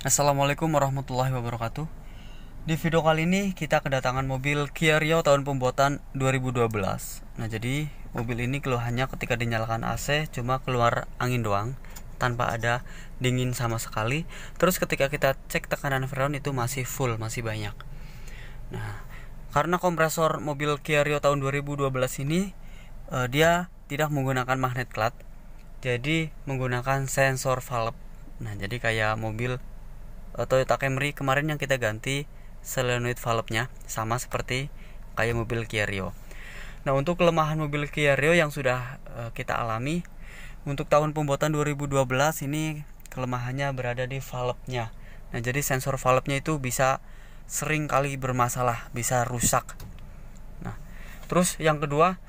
Assalamualaikum warahmatullahi wabarakatuh Di video kali ini kita kedatangan mobil Kia Rio tahun pembuatan 2012 Nah jadi mobil ini keluhannya ketika dinyalakan AC cuma keluar angin doang Tanpa ada dingin sama sekali Terus ketika kita cek tekanan freon itu masih full, masih banyak Nah karena kompresor mobil Kia Rio tahun 2012 ini eh, Dia tidak menggunakan magnet klat Jadi menggunakan sensor valve Nah jadi kayak mobil Toyota Camry kemarin yang kita ganti solenoid valve-nya sama seperti kayak mobil Kia Rio. Nah, untuk kelemahan mobil Kia Rio yang sudah uh, kita alami untuk tahun pembuatan 2012 ini kelemahannya berada di valve-nya. Nah, jadi sensor valve-nya itu bisa sering kali bermasalah, bisa rusak. Nah, terus yang kedua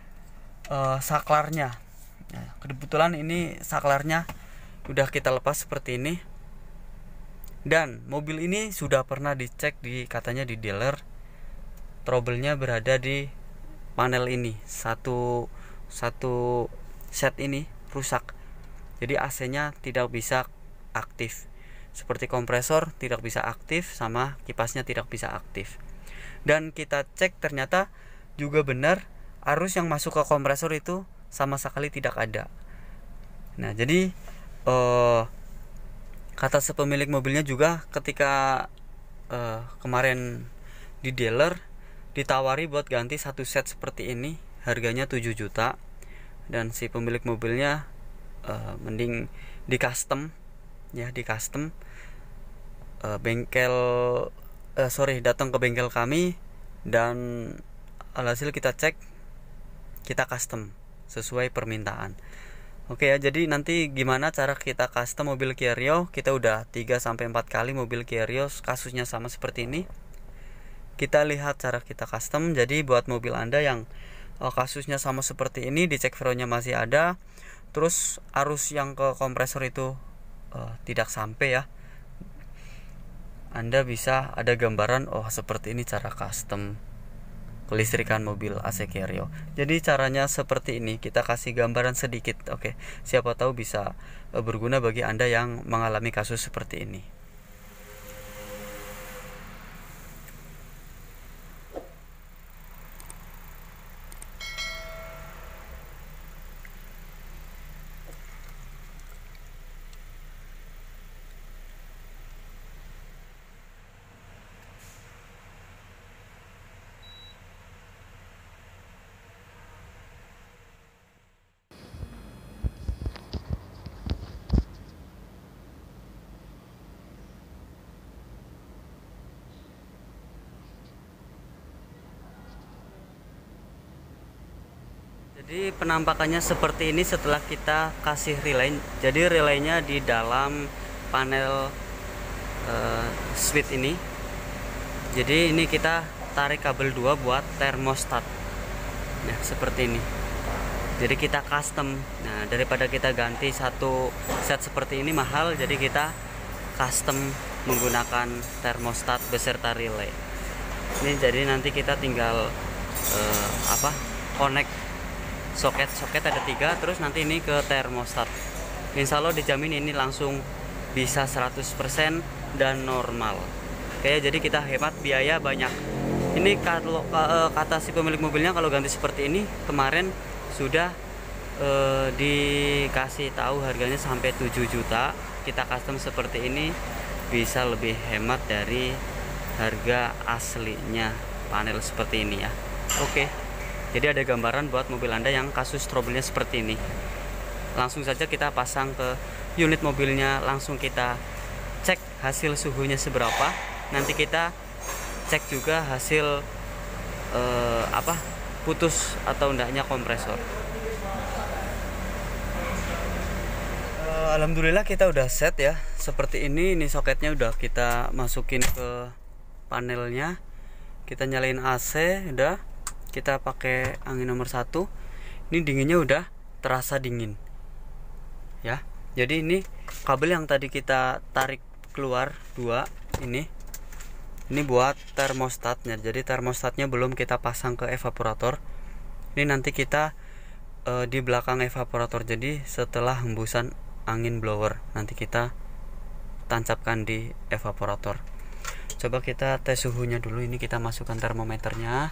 uh, saklarnya. Nah, kebetulan ini saklarnya udah kita lepas seperti ini dan mobil ini sudah pernah dicek di katanya di dealer. troublenya berada di panel ini. Satu satu set ini rusak. Jadi AC-nya tidak bisa aktif. Seperti kompresor tidak bisa aktif sama kipasnya tidak bisa aktif. Dan kita cek ternyata juga benar arus yang masuk ke kompresor itu sama sekali tidak ada. Nah, jadi eh Kata sepemilik mobilnya juga ketika uh, kemarin di dealer ditawari buat ganti satu set seperti ini harganya 7 juta dan si pemilik mobilnya uh, mending di custom ya di custom uh, bengkel uh, sorry datang ke bengkel kami dan alhasil kita cek kita custom sesuai permintaan Oke ya, jadi nanti gimana cara kita custom mobil Kia Rio? Kita udah 3 sampai 4 kali mobil Kia Rio kasusnya sama seperti ini. Kita lihat cara kita custom. Jadi buat mobil Anda yang eh, kasusnya sama seperti ini, dicek veronya masih ada, terus arus yang ke kompresor itu uh, tidak sampai ya. Anda bisa ada gambaran oh seperti ini cara custom kelistrikan mobil AC Kerio. Jadi caranya seperti ini, kita kasih gambaran sedikit, oke. Siapa tahu bisa eh, berguna bagi Anda yang mengalami kasus seperti ini. Jadi penampakannya seperti ini setelah kita kasih relay. Jadi relaynya di dalam panel uh, switch ini. Jadi ini kita tarik kabel dua buat termostat. Nah, seperti ini. Jadi kita custom. Nah, daripada kita ganti satu set seperti ini mahal, jadi kita custom menggunakan termostat beserta relay. Ini jadi nanti kita tinggal uh, apa? connect soket-soket ada tiga terus nanti ini ke termostat insya Allah dijamin ini langsung bisa 100% dan normal oke jadi kita hemat biaya banyak ini kalau eh, kata si pemilik mobilnya kalau ganti seperti ini kemarin sudah eh, dikasih tahu harganya sampai 7 juta kita custom seperti ini bisa lebih hemat dari harga aslinya panel seperti ini ya oke okay jadi ada gambaran buat mobil anda yang kasus trouble-nya seperti ini langsung saja kita pasang ke unit mobilnya langsung kita cek hasil suhunya seberapa nanti kita cek juga hasil eh, apa putus atau enggaknya kompresor eh, Alhamdulillah kita udah set ya seperti ini ini soketnya udah kita masukin ke panelnya kita nyalain AC udah kita pakai angin nomor satu ini dinginnya udah terasa dingin ya jadi ini kabel yang tadi kita tarik keluar dua ini ini buat termostatnya jadi termostatnya belum kita pasang ke evaporator ini nanti kita e, di belakang evaporator jadi setelah hembusan angin blower nanti kita tancapkan di evaporator coba kita tes suhunya dulu ini kita masukkan termometernya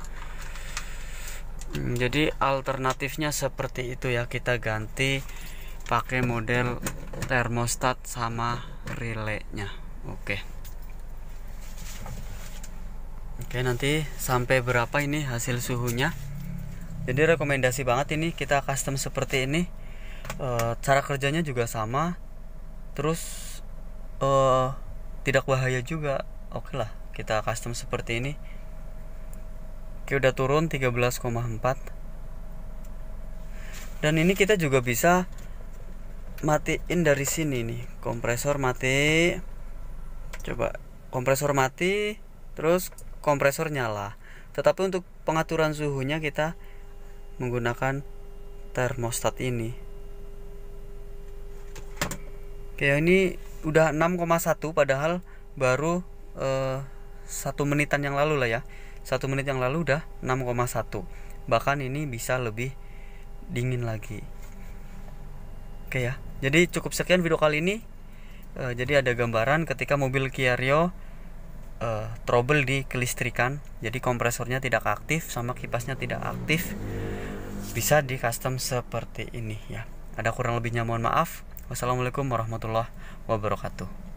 Hmm, jadi alternatifnya seperti itu ya kita ganti pakai model termostat sama relaynya oke oke nanti sampai berapa ini hasil suhunya jadi rekomendasi banget ini kita custom seperti ini e, cara kerjanya juga sama terus e, tidak bahaya juga oke lah kita custom seperti ini Oke udah turun 13,4 dan ini kita juga bisa matiin dari sini nih kompresor mati coba kompresor mati terus kompresor nyala tetapi untuk pengaturan suhunya kita menggunakan termostat ini oke ini udah 6,1 padahal baru eh, satu menitan yang lalu lah ya satu menit yang lalu udah 6,1 bahkan ini bisa lebih dingin lagi oke ya jadi cukup sekian video kali ini e, jadi ada gambaran ketika mobil Kia Rio e, trouble di kelistrikan jadi kompresornya tidak aktif sama kipasnya tidak aktif bisa di custom seperti ini ya ada kurang lebihnya mohon maaf wassalamualaikum warahmatullahi wabarakatuh